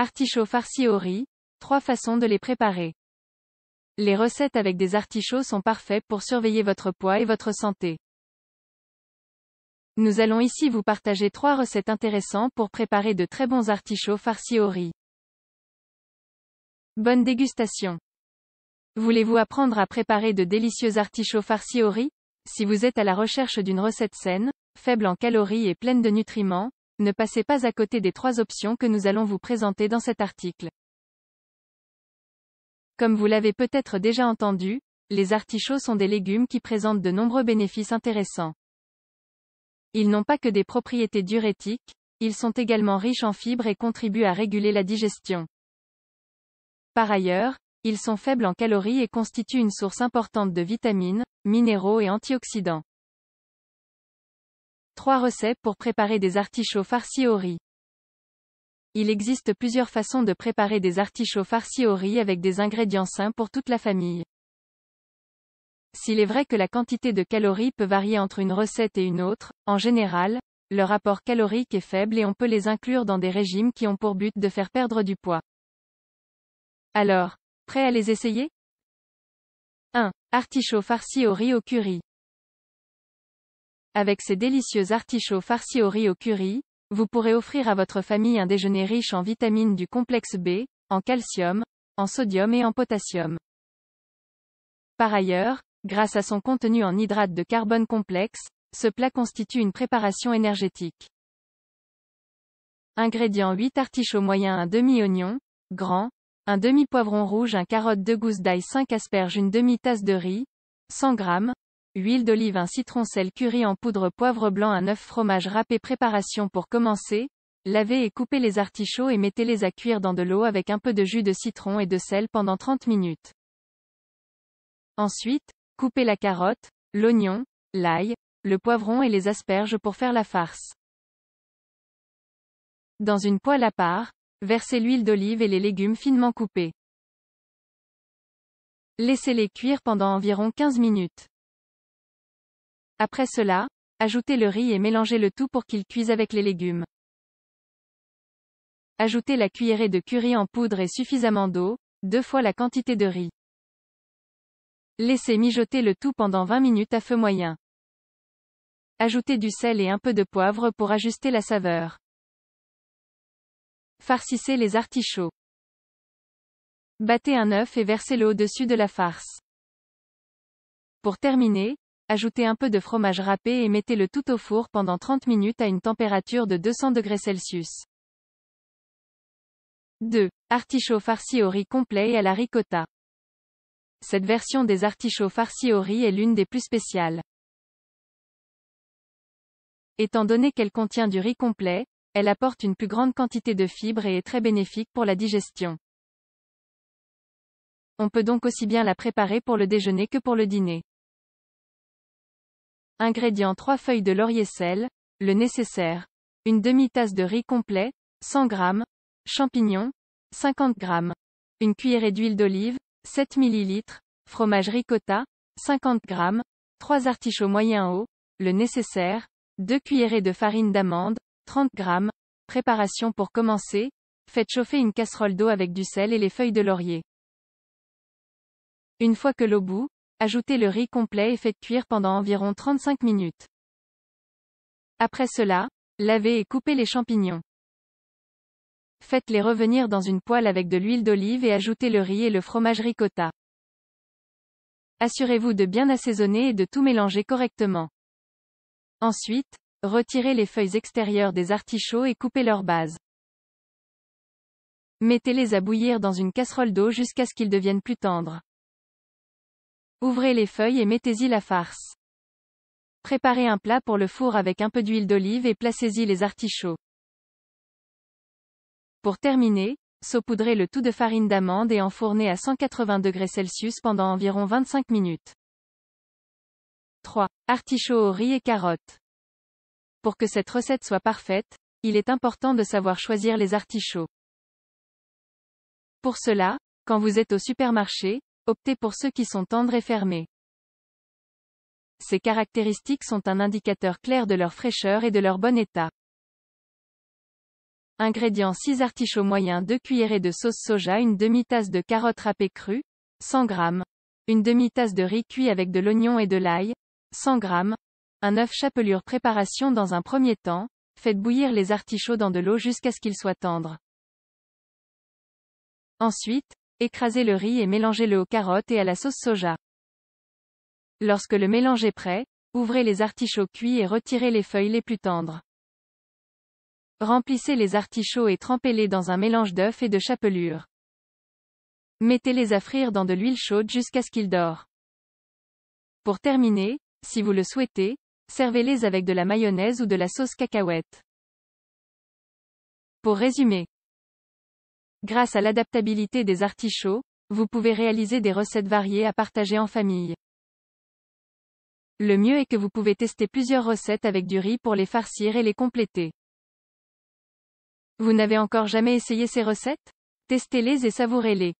Artichauts farcis au riz, trois façons de les préparer. Les recettes avec des artichauts sont parfaites pour surveiller votre poids et votre santé. Nous allons ici vous partager trois recettes intéressantes pour préparer de très bons artichauts farcis au riz. Bonne dégustation. Voulez-vous apprendre à préparer de délicieux artichauts farcis au riz Si vous êtes à la recherche d'une recette saine, faible en calories et pleine de nutriments, ne passez pas à côté des trois options que nous allons vous présenter dans cet article. Comme vous l'avez peut-être déjà entendu, les artichauts sont des légumes qui présentent de nombreux bénéfices intéressants. Ils n'ont pas que des propriétés diurétiques, ils sont également riches en fibres et contribuent à réguler la digestion. Par ailleurs, ils sont faibles en calories et constituent une source importante de vitamines, minéraux et antioxydants. 3 recettes pour préparer des artichauts farcis au riz. Il existe plusieurs façons de préparer des artichauts farcis au riz avec des ingrédients sains pour toute la famille. S'il est vrai que la quantité de calories peut varier entre une recette et une autre, en général, le rapport calorique est faible et on peut les inclure dans des régimes qui ont pour but de faire perdre du poids. Alors, prêt à les essayer 1. Artichaut farci au riz au curry. Avec ces délicieux artichauts farcis au riz au curry, vous pourrez offrir à votre famille un déjeuner riche en vitamines du complexe B, en calcium, en sodium et en potassium. Par ailleurs, grâce à son contenu en hydrate de carbone complexe, ce plat constitue une préparation énergétique. Ingrédients 8 artichauts moyens un demi-oignon, grand, un demi-poivron rouge, un carotte, de gousses d'ail, 5 asperges, une demi-tasse de riz, 100 g, huile d'olive un citron sel curry en poudre poivre blanc un œuf fromage râpé préparation pour commencer, lavez et coupez les artichauts et mettez-les à cuire dans de l'eau avec un peu de jus de citron et de sel pendant 30 minutes. Ensuite, coupez la carotte, l'oignon, l'ail, le poivron et les asperges pour faire la farce. Dans une poêle à part, versez l'huile d'olive et les légumes finement coupés. Laissez-les cuire pendant environ 15 minutes. Après cela, ajoutez le riz et mélangez le tout pour qu'il cuise avec les légumes. Ajoutez la cuillerée de curry en poudre et suffisamment d'eau, deux fois la quantité de riz. Laissez mijoter le tout pendant 20 minutes à feu moyen. Ajoutez du sel et un peu de poivre pour ajuster la saveur. Farcissez les artichauts. Battez un œuf et versez-le au-dessus de la farce. Pour terminer, ajoutez un peu de fromage râpé et mettez le tout au four pendant 30 minutes à une température de 200 degrés Celsius. 2. Artichaut farci au riz complet et à la ricotta. Cette version des artichauts farcis au riz est l'une des plus spéciales. Étant donné qu'elle contient du riz complet, elle apporte une plus grande quantité de fibres et est très bénéfique pour la digestion. On peut donc aussi bien la préparer pour le déjeuner que pour le dîner. Ingrédients 3 feuilles de laurier sel, le nécessaire. Une demi-tasse de riz complet, 100 g. Champignons, 50 g. Une cuillerée d'huile d'olive, 7 ml. Fromage ricotta, 50 g. 3 artichauts moyens hauts, le nécessaire. 2 cuillerées de farine d'amande, 30 g. Préparation pour commencer. Faites chauffer une casserole d'eau avec du sel et les feuilles de laurier. Une fois que l'eau bout, Ajoutez le riz complet et faites cuire pendant environ 35 minutes. Après cela, lavez et coupez les champignons. Faites-les revenir dans une poêle avec de l'huile d'olive et ajoutez le riz et le fromage ricotta. Assurez-vous de bien assaisonner et de tout mélanger correctement. Ensuite, retirez les feuilles extérieures des artichauts et coupez leur base. Mettez-les à bouillir dans une casserole d'eau jusqu'à ce qu'ils deviennent plus tendres. Ouvrez les feuilles et mettez-y la farce. Préparez un plat pour le four avec un peu d'huile d'olive et placez-y les artichauts. Pour terminer, saupoudrez le tout de farine d'amande et enfournez à 180 degrés Celsius pendant environ 25 minutes. 3. Artichauts au riz et carottes. Pour que cette recette soit parfaite, il est important de savoir choisir les artichauts. Pour cela, quand vous êtes au supermarché, Optez pour ceux qui sont tendres et fermés. Ces caractéristiques sont un indicateur clair de leur fraîcheur et de leur bon état. Ingrédients 6 artichauts moyens 2 cuillerées de sauce soja Une demi-tasse de carottes râpées crues, 100 g. Une demi-tasse de riz cuit avec de l'oignon et de l'ail, 100 g. Un œuf chapelure Préparation dans un premier temps, faites bouillir les artichauts dans de l'eau jusqu'à ce qu'ils soient tendres. Ensuite, Écrasez le riz et mélangez-le aux carottes et à la sauce soja. Lorsque le mélange est prêt, ouvrez les artichauts cuits et retirez les feuilles les plus tendres. Remplissez les artichauts et trempez-les dans un mélange d'œufs et de chapelure. Mettez-les à frire dans de l'huile chaude jusqu'à ce qu'ils dorent. Pour terminer, si vous le souhaitez, servez-les avec de la mayonnaise ou de la sauce cacahuète. Pour résumer, Grâce à l'adaptabilité des artichauts, vous pouvez réaliser des recettes variées à partager en famille. Le mieux est que vous pouvez tester plusieurs recettes avec du riz pour les farcir et les compléter. Vous n'avez encore jamais essayé ces recettes Testez-les et savourez-les.